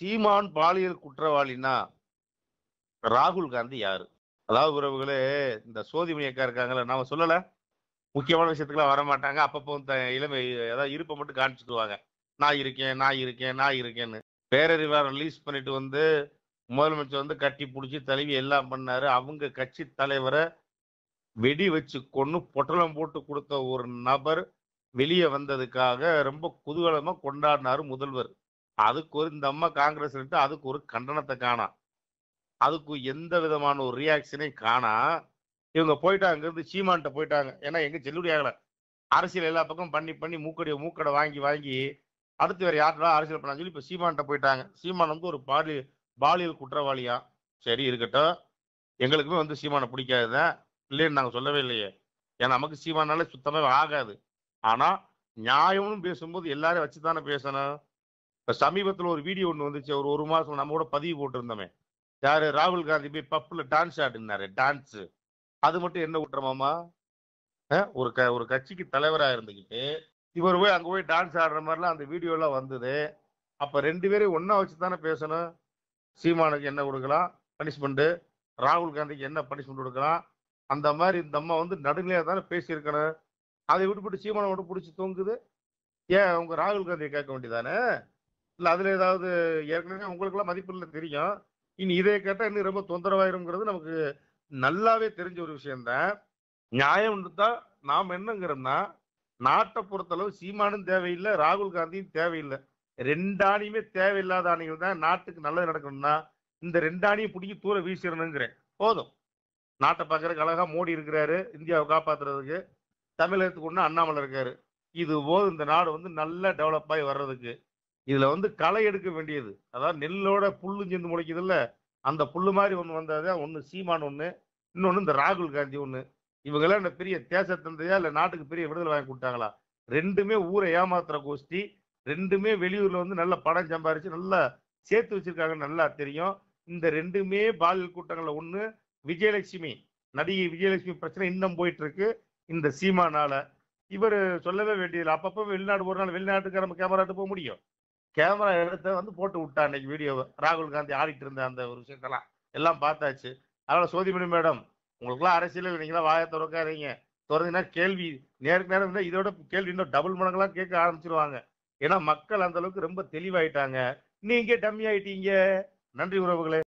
சீமான் பாலியல் குற்றவாளினா ராகுல் காந்தி யாரு அதாவது உறவுகளே இந்த சோதி அக்கா நாம சொல்லல முக்கியமான விஷயத்துக்குலாம் வரமாட்டாங்க அப்பப்போ இளமை அதாவது இருப்பை மட்டும் காமிச்சுக்குவாங்க நான் இருக்கேன் நான் இருக்கேன் நான் இருக்கேன்னு பேரறிவாரம் ரிலீஸ் பண்ணிட்டு வந்து முதலமைச்சர் வந்து கட்டி பிடிச்சி தழுவி எல்லாம் பண்ணாரு அவங்க கட்சி தலைவரை வெடி வச்சு கொண்டு பொட்டலம் போட்டு கொடுத்த ஒரு நபர் வெளியே வந்ததுக்காக ரொம்ப குதூகலமா கொண்டாடினாரு முதல்வர் அதுக்கு ஒரு இந்த அம்மா காங்கிரஸ் அதுக்கு ஒரு கண்டனத்தை காணா அதுக்கு எந்த விதமான ஒரு ரியாக்ஷனையும் காணா இவங்க போயிட்டாங்க இருந்து சீமான்ட்ட போயிட்டாங்க ஏன்னா எங்க செல்லுடி ஆகல அரசியல் எல்லா பக்கம் பண்ணி பண்ணி மூக்கடைய மூக்கடை வாங்கி வாங்கி அடுத்து வேற யார்டா அரசியல் பண்ணான்னு சொல்லி இப்போ சீமான்ட்ட போயிட்டாங்க சீமான் வந்து ஒரு பாலி பாலியல் குற்றவாளியா சரி இருக்கட்டும் எங்களுக்குமே வந்து சீமானை பிடிக்காதுதான் இல்லைன்னு நாங்கள் சொல்லவே இல்லையே ஏன்னா நமக்கு சீமானாலே சுத்தமே ஆகாது ஆனால் நியாயம்னு பேசும்போது எல்லாரும் வச்சு தானே பேசணும் இப்போ சமீபத்தில் ஒரு வீடியோ ஒன்று வந்துச்சு ஒரு ஒரு மாதம் நம்ம கூட பதிவு போட்டிருந்தோமே யார் ராகுல் காந்தி போய் பப்புல டான்ஸ் ஆடினாரு டான்ஸு அது மட்டும் என்ன விட்டுறமாமா ஒரு க ஒரு கட்சிக்கு தலைவராக இருந்துக்கிட்டு இவர் போய் அங்கே போய் டான்ஸ் ஆடுற மாதிரிலாம் அந்த வீடியோலாம் வந்தது அப்போ ரெண்டு பேரையும் ஒன்றா வச்சு தானே பேசணும் சீமானுக்கு என்ன கொடுக்கலாம் பனிஷ்மெண்ட்டு ராகுல் காந்திக்கு என்ன பனிஷ்மெண்ட் கொடுக்கலாம் அந்த மாதிரி இந்த அம்மா வந்து நடுநிலையாக தானே பேசியிருக்கணும் அதை விட்டுப்பட்டு சீமானை மட்டும் பிடிச்சி தூங்குது ஏன் அவங்க ராகுல் காந்தியை கேட்க வேண்டியதானே இல்லை அதில் ஏதாவது ஏற்கனவே உங்களுக்குலாம் மதிப்பு இல்லை தெரியும் இனி இதை கேட்டால் இன்னும் ரொம்ப தொந்தரவாயிருங்கிறது நமக்கு நல்லாவே தெரிஞ்ச ஒரு விஷயம்தான் நியாயம் தான் நாம் என்னங்கிறோம்னா நாட்டை பொறுத்தளவு சீமானும் தேவையில்லை ராகுல் காந்தியும் தேவையில்லை ரெண்டு ஆணியுமே தேவையில்லாத ஆணிகள் தான் நாட்டுக்கு நல்லது நடக்கணும்னா இந்த ரெண்டு ஆணியை பிடிக்கி தூர வீசிடணுங்கிறேன் போதும் நாட்டை பார்க்கறதுக்கு அழகா மோடி இருக்கிறாரு இந்தியாவை காப்பாற்றுறதுக்கு தமிழகத்துக்கு ஒன்று அண்ணாமலை இருக்காரு இது போது இந்த நாடு வந்து நல்லா டெவலப் ஆகி வர்றதுக்கு இதுல வந்து களை எடுக்க வேண்டியது அதாவது நெல்லோட புல்லு சேர்ந்து இல்ல அந்த புல்லு மாதிரி ஒன்று வந்ததா ஒன்று சீமான் ஒன்று இன்னொன்று இந்த ராகுல் காந்தி ஒன்று இவங்கெல்லாம் இந்த பெரிய தேச தந்தையா இல்லை நாட்டுக்கு பெரிய விடுதலை வாங்கி கொடுத்தாங்களா ரெண்டுமே ஊரை ஏமாத்துற கோஷ்டி ரெண்டுமே வெளியூர்ல வந்து நல்ல படம் சம்பாரிச்சு நல்லா சேர்த்து வச்சிருக்காங்க நல்லா தெரியும் இந்த ரெண்டுமே பாலியல் கூட்டங்கள்ல ஒன்று விஜயலட்சுமி நடிகை விஜயலட்சுமி பிரச்சனை இன்னும் போயிட்டு இருக்கு இந்த சீமானால இவர் சொல்லவே வேண்டியதில்லை அப்பப்போ வெளிநாடு ஒரு நாள் வெளிநாட்டுக்கு நம்ம கேமராட்டு போக முடியும் கேமரா எடுத்த வந்து போட்டு விட்டா அன்னைக்கு வீடியோவை ராகுல் காந்தி ஆடிட்டு இருந்த அந்த ஒரு விஷயத்தெல்லாம் எல்லாம் பார்த்தாச்சு அதனால சோதிமணி மேடம் உங்களுக்குலாம் அரசியல் நீங்களாம் வாய துறக்காதீங்க துறந்தீங்கன்னா கேள்வி நேருக்கு நேரம் இதோட கேள்வி இன்னும் டபுள் மடங்கெல்லாம் கேட்க ஆரம்பிச்சிருவாங்க ஏன்னா மக்கள் அந்த அளவுக்கு ரொம்ப தெளிவாயிட்டாங்க நீங்க டம்மி ஆயிட்டீங்க நன்றி உறவுகளே